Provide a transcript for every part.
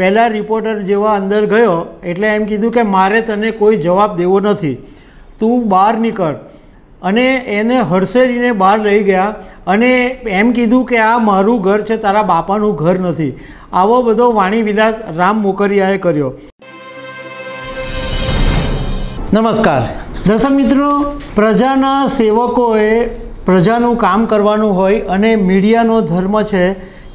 પહેલાં રિપોર્ટર જેવા અંદર ગયો એટલે એમ કીધું કે મારે તને કોઈ જવાબ દેવો નથી તું બહાર નીકળ અને એને હડસેડીને બહાર લઈ ગયા અને એમ કીધું કે આ મારું ઘર છે તારા બાપાનું ઘર નથી આવો બધો વાણી વિલાસ રામ મોકરિયાએ કર્યો નમસ્કાર દર્શક મિત્રો પ્રજાના સેવકોએ પ્રજાનું કામ કરવાનું હોય અને મીડિયાનો ધર્મ છે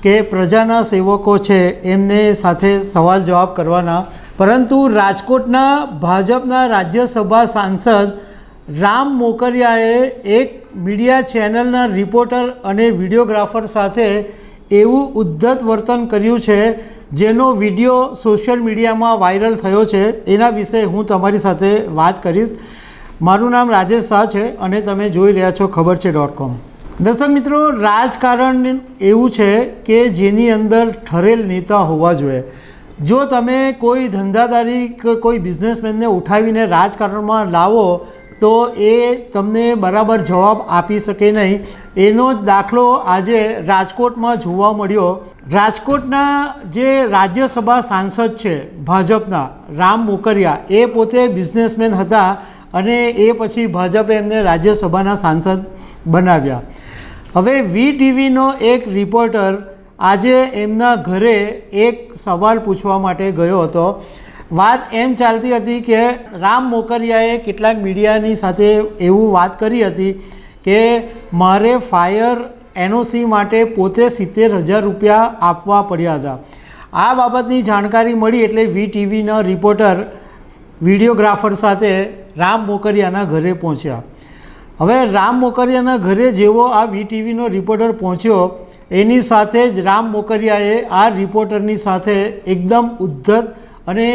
કે પ્રજાના સેવકો છે એમને સાથે સવાલ જવાબ કરવાના પરંતુ રાજકોટના ભાજપના રાજ્યસભા સાંસદ રામ મોકરિયાએ એક મીડિયા ચેનલના રિપોર્ટર અને વિડીયોગ્રાફર સાથે એવું ઉદ્ધત વર્તન કર્યું છે જેનો વિડીયો સોશિયલ મીડિયામાં વાયરલ થયો છે એના વિશે હું તમારી સાથે વાત કરીશ મારું નામ રાજેશ શાહ છે અને તમે જોઈ રહ્યા છો ખબર છે ડોટ કોમ દર્શક મિત્રો રાજકારણ એવું છે કે જેની અંદર ઠરેલ નેતા હોવા જોઈએ જો તમે કોઈ ધંધાદારી કે કોઈ બિઝનેસમેનને ઉઠાવીને રાજકારણમાં લાવો તો એ તમને બરાબર જવાબ આપી શકે નહીં એનો જ દાખલો આજે રાજકોટમાં જોવા મળ્યો રાજકોટના જે રાજ્યસભા સાંસદ છે ભાજપના રામ મોકરિયા એ પોતે બિઝનેસમેન હતા અને એ પછી ભાજપે એમને રાજ્યસભાના સાંસદ બનાવ્યા હવે વી ટીવીનો એક રિપોર્ટર આજે એમના ઘરે એક સવાલ પૂછવા માટે ગયો હતો વાત એમ ચાલતી હતી કે રામ મોકરિયાએ કેટલાક મીડિયાની સાથે એવું વાત કરી હતી કે મારે ફાયર એનઓસી માટે પોતે સિત્તેર હજાર રૂપિયા આપવા પડ્યા હતા આ બાબતની જાણકારી મળી એટલે વી ટીવીના રિપોર્ટર વિડીયોગ્રાફર સાથે રામ મોકરિયાના ઘરે પહોંચ્યા હવે રામ મોકરિયાના ઘરે જેવો આ વીટીવીનો રિપોર્ટર પહોંચ્યો એની સાથે જ રામ મોકરિયાએ આ રિપોર્ટરની સાથે એકદમ ઉદ્ધત અને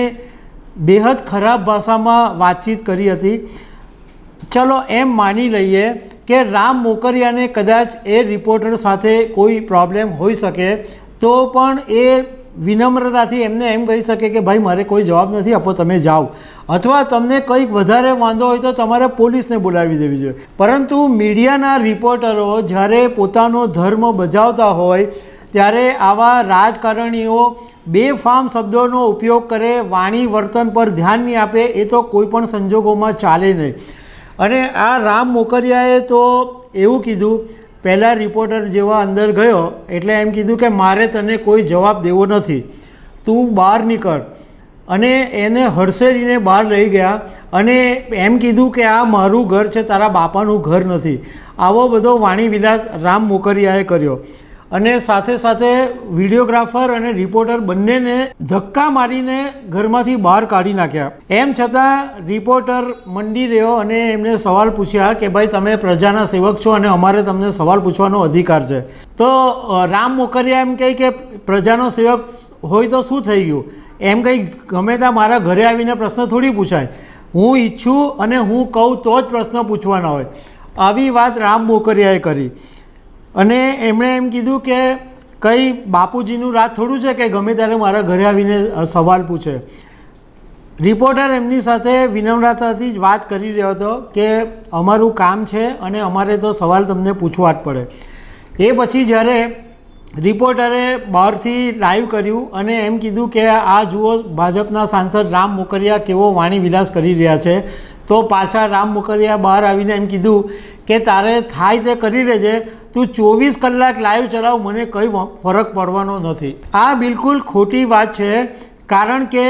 બેહદ ખરાબ ભાષામાં વાતચીત કરી હતી ચલો એમ માની લઈએ કે રામ મોકરિયાને કદાચ એ રિપોર્ટર સાથે કોઈ પ્રોબ્લેમ હોઈ શકે તો પણ એ વિનમ્રતાથી એમને એમ કહી શકે કે ભાઈ મારે કોઈ જવાબ નથી આપો તમે જાઓ અથવા તમને કંઈક વધારે વાંધો હોય તો તમારે પોલીસને બોલાવી દેવી જોઈએ પરંતુ મીડિયાના રિપોર્ટરો જ્યારે પોતાનો ધર્મ બજાવતા હોય ત્યારે આવા રાજકારણીઓ બેફામ શબ્દોનો ઉપયોગ કરે વાણી વર્તન પર ધ્યાન નહીં આપે એ તો કોઈપણ સંજોગોમાં ચાલે નહીં અને આ રામ મોકરિયાએ તો એવું કીધું પહેલાં રિપોર્ટર જેવા અંદર ગયો એટલે એમ કીધું કે મારે તને કોઈ જવાબ દેવો નથી તું બહાર નીકળ અને એને હડસેડીને બહાર લઈ ગયા અને એમ કીધું કે આ મારું ઘર છે તારા બાપાનું ઘર નથી આવો બધો વાણીવિલાસ રામ મોકરિયાએ કર્યો અને સાથે સાથે વિડીયોગ્રાફર અને રિપોર્ટર બંનેને ધક્કા મારીને ઘરમાંથી બહાર કાઢી નાખ્યા એમ છતાં રિપોર્ટર મંડી રહ્યો અને એમને સવાલ પૂછ્યા કે ભાઈ તમે પ્રજાના સેવક છો અને અમારે તમને સવાલ પૂછવાનો અધિકાર છે તો રામ મોકરિયા એમ કહે કે પ્રજાનો સેવક હોય તો શું થઈ ગયું એમ કંઈ ગમે ત્યાં મારા ઘરે આવીને પ્રશ્ન થોડી પૂછાય હું ઈચ્છું અને હું કહું તો જ પ્રશ્ન પૂછવાના હોય આવી વાત રામ મોકરિયાએ કરી અને એમણે એમ કીધું કે કંઈ બાપુજીનું રાત થોડું છે કે ગમે ત્યારે મારા ઘરે આવીને સવાલ પૂછે રિપોર્ટર એમની સાથે વિનમ્રતાથી જ વાત કરી રહ્યો હતો કે અમારું કામ છે અને અમારે તો સવાલ તમને પૂછવા જ પડે એ પછી જ્યારે રિપોર્ટરે બહારથી લાઈવ કર્યું અને એમ કીધું કે આ જુઓ ભાજપના સાંસદ રામ મોકરિયા કેવો વાણી વિલાસ કરી રહ્યા છે તો પાછા રામ મોકરિયા બહાર આવીને એમ કીધું કે તારે થાય તે કરી લેજે તું ચોવીસ કલાક લાઈવ ચલાવ મને કંઈ ફરક પડવાનો નથી આ બિલકુલ ખોટી વાત છે કારણ કે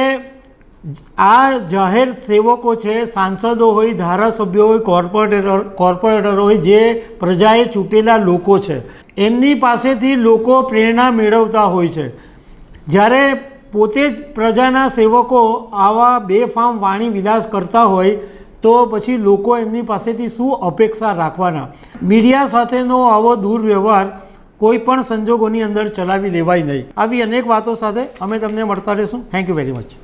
આ જાહેર સેવકો છે સાંસદો હોય ધારાસભ્યો હોય કોર્પોરેટર કોર્પોરેટર હોય જે પ્રજાએ ચૂંટેલા લોકો છે એમની પાસેથી લોકો પ્રેરણા મેળવતા હોય છે જ્યારે પોતે જ પ્રજાના સેવકો આવા બેફામ વાણી વિલાસ કરતા હોય તો પછી લોકો એમની પાસેથી શું અપેક્ષા રાખવાના મીડિયા સાથેનો આવો દુર્વ્યવહાર કોઈ પણ સંજોગોની અંદર ચલાવી લેવાય નહીં આવી અનેક વાતો સાથે અમે તમને મળતા રહીશું થેન્ક યુ વેરી મચ